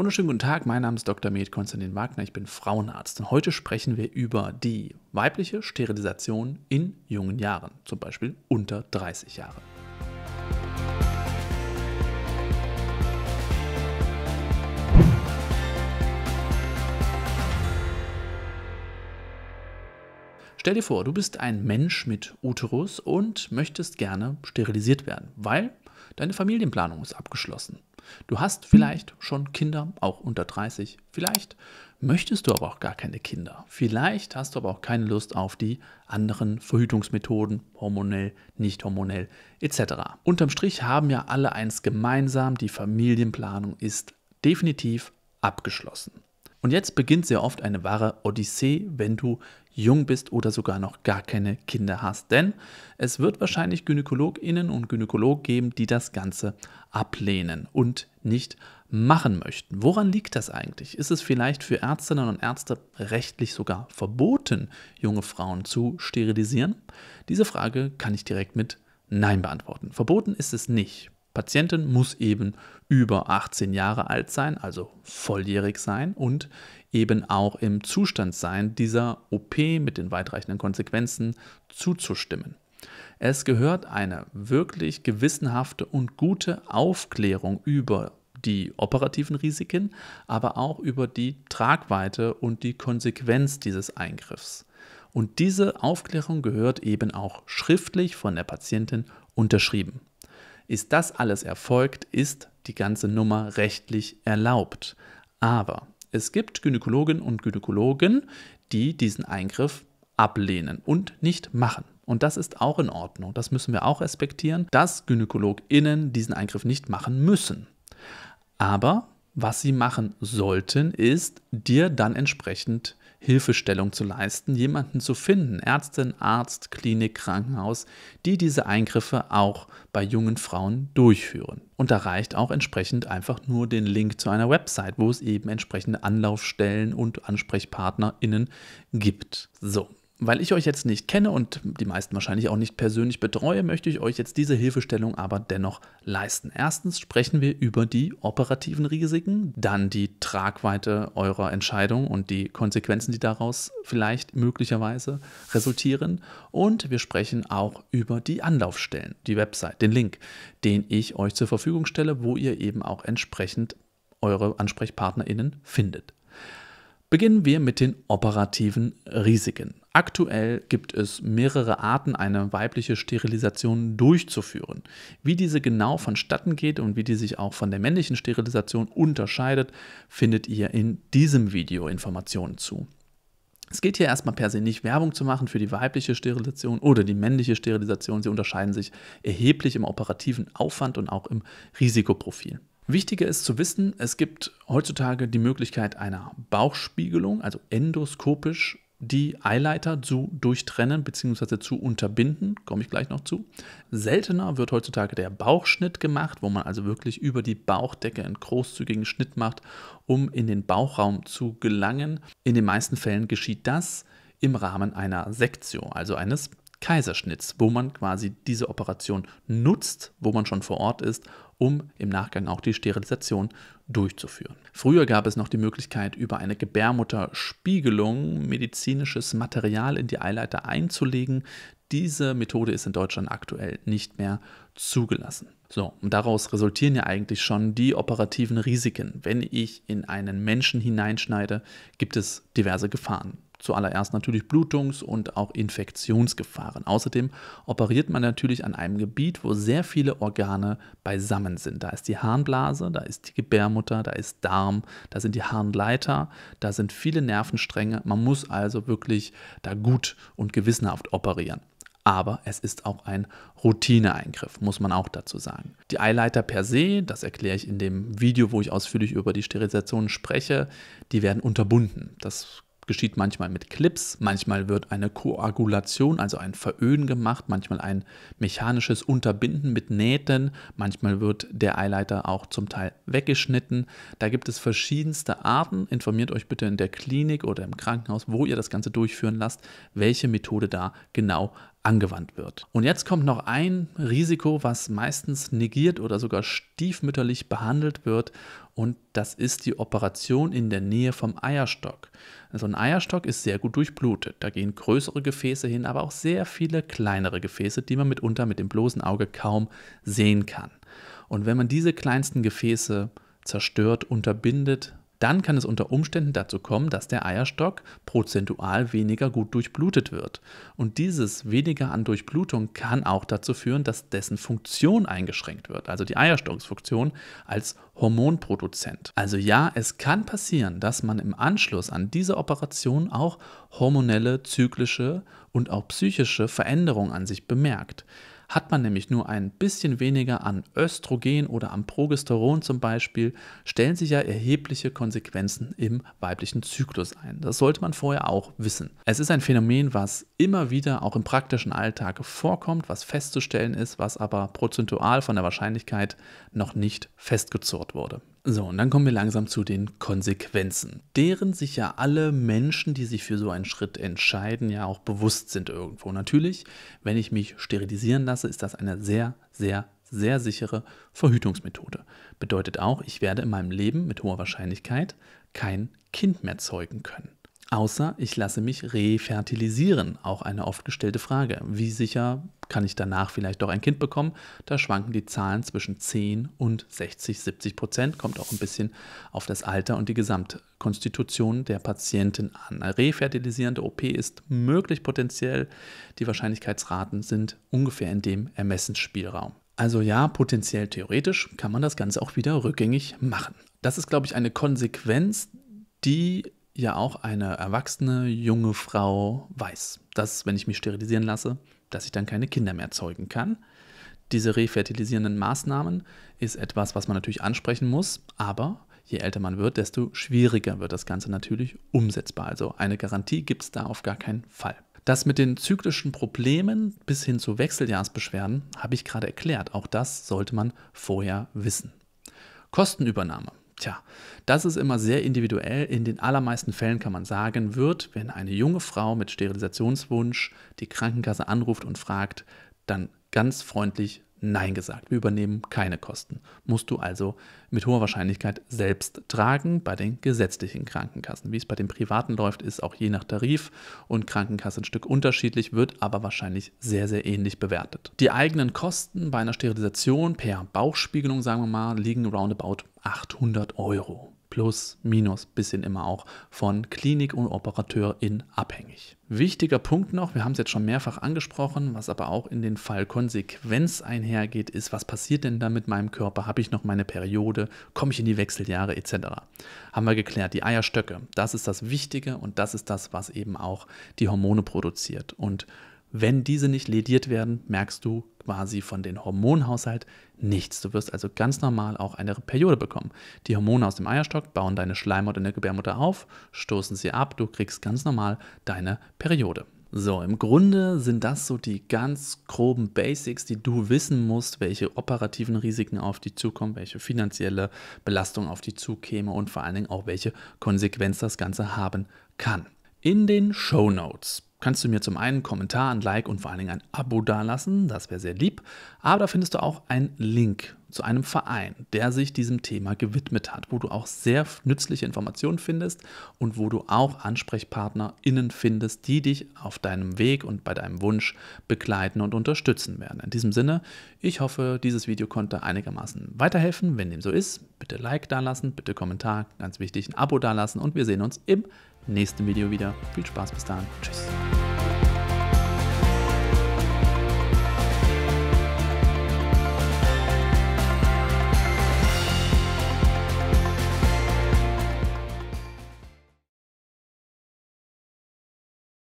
Wunderschönen guten Tag, mein Name ist Dr. Med Konstantin Wagner, ich bin Frauenarzt und heute sprechen wir über die weibliche Sterilisation in jungen Jahren, zum Beispiel unter 30 Jahren. Stell dir vor, du bist ein Mensch mit Uterus und möchtest gerne sterilisiert werden, weil Deine Familienplanung ist abgeschlossen. Du hast vielleicht schon Kinder, auch unter 30. Vielleicht möchtest du aber auch gar keine Kinder. Vielleicht hast du aber auch keine Lust auf die anderen Verhütungsmethoden, hormonell, nicht hormonell etc. Unterm Strich haben ja alle eins gemeinsam, die Familienplanung ist definitiv abgeschlossen. Und jetzt beginnt sehr oft eine wahre Odyssee, wenn du jung bist oder sogar noch gar keine Kinder hast. Denn es wird wahrscheinlich Gynäkologinnen und Gynäkologen geben, die das Ganze ablehnen und nicht machen möchten. Woran liegt das eigentlich? Ist es vielleicht für Ärztinnen und Ärzte rechtlich sogar verboten, junge Frauen zu sterilisieren? Diese Frage kann ich direkt mit Nein beantworten. Verboten ist es nicht. Patientin muss eben über 18 Jahre alt sein, also volljährig sein und eben auch im Zustand sein, dieser OP mit den weitreichenden Konsequenzen zuzustimmen. Es gehört eine wirklich gewissenhafte und gute Aufklärung über die operativen Risiken, aber auch über die Tragweite und die Konsequenz dieses Eingriffs. Und diese Aufklärung gehört eben auch schriftlich von der Patientin unterschrieben. Ist das alles erfolgt, ist die ganze Nummer rechtlich erlaubt. Aber es gibt Gynäkologinnen und Gynäkologen, die diesen Eingriff ablehnen und nicht machen. Und das ist auch in Ordnung. Das müssen wir auch respektieren, dass GynäkologInnen diesen Eingriff nicht machen müssen. Aber was sie machen sollten, ist, dir dann entsprechend Hilfestellung zu leisten, jemanden zu finden, Ärztin, Arzt, Klinik, Krankenhaus, die diese Eingriffe auch bei jungen Frauen durchführen. Und da reicht auch entsprechend einfach nur den Link zu einer Website, wo es eben entsprechende Anlaufstellen und AnsprechpartnerInnen gibt. So, weil ich euch jetzt nicht kenne und die meisten wahrscheinlich auch nicht persönlich betreue, möchte ich euch jetzt diese Hilfestellung aber dennoch leisten. Erstens sprechen wir über die operativen Risiken, dann die Tragweite eurer Entscheidung und die Konsequenzen, die daraus vielleicht möglicherweise resultieren. Und wir sprechen auch über die Anlaufstellen, die Website, den Link, den ich euch zur Verfügung stelle, wo ihr eben auch entsprechend eure AnsprechpartnerInnen findet. Beginnen wir mit den operativen Risiken. Aktuell gibt es mehrere Arten, eine weibliche Sterilisation durchzuführen. Wie diese genau vonstatten geht und wie die sich auch von der männlichen Sterilisation unterscheidet, findet ihr in diesem Video Informationen zu. Es geht hier erstmal per se nicht Werbung zu machen für die weibliche Sterilisation oder die männliche Sterilisation. Sie unterscheiden sich erheblich im operativen Aufwand und auch im Risikoprofil. Wichtiger ist zu wissen, es gibt heutzutage die Möglichkeit einer Bauchspiegelung, also endoskopisch die Eileiter zu durchtrennen bzw. zu unterbinden, komme ich gleich noch zu. Seltener wird heutzutage der Bauchschnitt gemacht, wo man also wirklich über die Bauchdecke einen großzügigen Schnitt macht, um in den Bauchraum zu gelangen. In den meisten Fällen geschieht das im Rahmen einer Sektion, also eines Kaiserschnitts, wo man quasi diese Operation nutzt, wo man schon vor Ort ist, um im Nachgang auch die Sterilisation durchzuführen. Früher gab es noch die Möglichkeit, über eine Gebärmutterspiegelung medizinisches Material in die Eileiter einzulegen. Diese Methode ist in Deutschland aktuell nicht mehr zugelassen. So, und daraus resultieren ja eigentlich schon die operativen Risiken. Wenn ich in einen Menschen hineinschneide, gibt es diverse Gefahren zuallererst natürlich Blutungs- und auch Infektionsgefahren. Außerdem operiert man natürlich an einem Gebiet, wo sehr viele Organe beisammen sind. Da ist die Harnblase, da ist die Gebärmutter, da ist Darm, da sind die Harnleiter, da sind viele Nervenstränge. Man muss also wirklich da gut und gewissenhaft operieren. Aber es ist auch ein Routineeingriff, muss man auch dazu sagen. Die Eileiter per se, das erkläre ich in dem Video, wo ich ausführlich über die Sterilisationen spreche, die werden unterbunden. Das geschieht manchmal mit Clips, manchmal wird eine Koagulation, also ein Veröden gemacht, manchmal ein mechanisches Unterbinden mit Nähten, manchmal wird der Eyelighter auch zum Teil weggeschnitten. Da gibt es verschiedenste Arten. Informiert euch bitte in der Klinik oder im Krankenhaus, wo ihr das Ganze durchführen lasst, welche Methode da genau angewandt wird. Und jetzt kommt noch ein Risiko, was meistens negiert oder sogar stiefmütterlich behandelt wird, und das ist die Operation in der Nähe vom Eierstock. Also ein Eierstock ist sehr gut durchblutet. Da gehen größere Gefäße hin, aber auch sehr viele kleinere Gefäße, die man mitunter mit dem bloßen Auge kaum sehen kann. Und wenn man diese kleinsten Gefäße zerstört, unterbindet, dann kann es unter Umständen dazu kommen, dass der Eierstock prozentual weniger gut durchblutet wird. Und dieses weniger an Durchblutung kann auch dazu führen, dass dessen Funktion eingeschränkt wird, also die Eierstocksfunktion als Hormonproduzent. Also ja, es kann passieren, dass man im Anschluss an diese Operation auch hormonelle, zyklische und auch psychische Veränderungen an sich bemerkt. Hat man nämlich nur ein bisschen weniger an Östrogen oder am Progesteron zum Beispiel, stellen sich ja erhebliche Konsequenzen im weiblichen Zyklus ein. Das sollte man vorher auch wissen. Es ist ein Phänomen, was immer wieder auch im praktischen Alltag vorkommt, was festzustellen ist, was aber prozentual von der Wahrscheinlichkeit noch nicht festgezurrt wurde. So, und dann kommen wir langsam zu den Konsequenzen, deren sich ja alle Menschen, die sich für so einen Schritt entscheiden, ja auch bewusst sind irgendwo. Natürlich, wenn ich mich sterilisieren lasse, ist das eine sehr, sehr sehr sichere Verhütungsmethode. Bedeutet auch, ich werde in meinem Leben mit hoher Wahrscheinlichkeit kein Kind mehr zeugen können. Außer ich lasse mich refertilisieren, auch eine oft gestellte Frage. Wie sicher kann ich danach vielleicht doch ein Kind bekommen? Da schwanken die Zahlen zwischen 10 und 60, 70 Prozent, kommt auch ein bisschen auf das Alter und die Gesamtkonstitution der Patientin an. Eine refertilisierende OP ist möglich potenziell. Die Wahrscheinlichkeitsraten sind ungefähr in dem Ermessensspielraum. Also ja, potenziell theoretisch kann man das Ganze auch wieder rückgängig machen. Das ist, glaube ich, eine Konsequenz, die ja auch eine erwachsene junge Frau weiß, dass wenn ich mich sterilisieren lasse, dass ich dann keine Kinder mehr zeugen kann. Diese refertilisierenden Maßnahmen ist etwas, was man natürlich ansprechen muss, aber je älter man wird, desto schwieriger wird das Ganze natürlich umsetzbar. Also eine Garantie gibt es da auf gar keinen Fall. Das mit den zyklischen Problemen bis hin zu Wechseljahrsbeschwerden habe ich gerade erklärt. Auch das sollte man vorher wissen. Kostenübernahme. Tja, das ist immer sehr individuell. In den allermeisten Fällen kann man sagen, wird, wenn eine junge Frau mit Sterilisationswunsch die Krankenkasse anruft und fragt, dann ganz freundlich Nein gesagt. Wir übernehmen keine Kosten. Musst du also mit hoher Wahrscheinlichkeit selbst tragen bei den gesetzlichen Krankenkassen. Wie es bei den privaten läuft, ist auch je nach Tarif und Krankenkasse ein Stück unterschiedlich, wird aber wahrscheinlich sehr, sehr ähnlich bewertet. Die eigenen Kosten bei einer Sterilisation per Bauchspiegelung, sagen wir mal, liegen roundabout 800 Euro. Plus, minus, bisschen immer auch von Klinik und Operateurin abhängig. Wichtiger Punkt noch, wir haben es jetzt schon mehrfach angesprochen, was aber auch in den Fall Konsequenz einhergeht, ist, was passiert denn da mit meinem Körper? Habe ich noch meine Periode? Komme ich in die Wechseljahre etc.? Haben wir geklärt, die Eierstöcke, das ist das Wichtige und das ist das, was eben auch die Hormone produziert. Und wenn diese nicht lediert werden, merkst du quasi von dem Hormonhaushalt nichts. Du wirst also ganz normal auch eine Periode bekommen. Die Hormone aus dem Eierstock bauen deine Schleimhaut in der Gebärmutter auf, stoßen sie ab, du kriegst ganz normal deine Periode. So, im Grunde sind das so die ganz groben Basics, die du wissen musst, welche operativen Risiken auf dich zukommen, welche finanzielle Belastung auf dich zukäme und vor allen Dingen auch welche Konsequenz das Ganze haben kann. In den Show Notes kannst du mir zum einen einen Kommentar, ein Like und vor allen Dingen ein Abo dalassen, das wäre sehr lieb. Aber da findest du auch einen Link zu einem Verein, der sich diesem Thema gewidmet hat, wo du auch sehr nützliche Informationen findest und wo du auch AnsprechpartnerInnen findest, die dich auf deinem Weg und bei deinem Wunsch begleiten und unterstützen werden. In diesem Sinne, ich hoffe, dieses Video konnte einigermaßen weiterhelfen. Wenn dem so ist, bitte Like dalassen, bitte Kommentar, ganz wichtig, ein Abo dalassen und wir sehen uns im nächsten Video nächsten Video wieder. Viel Spaß bis dahin. Tschüss.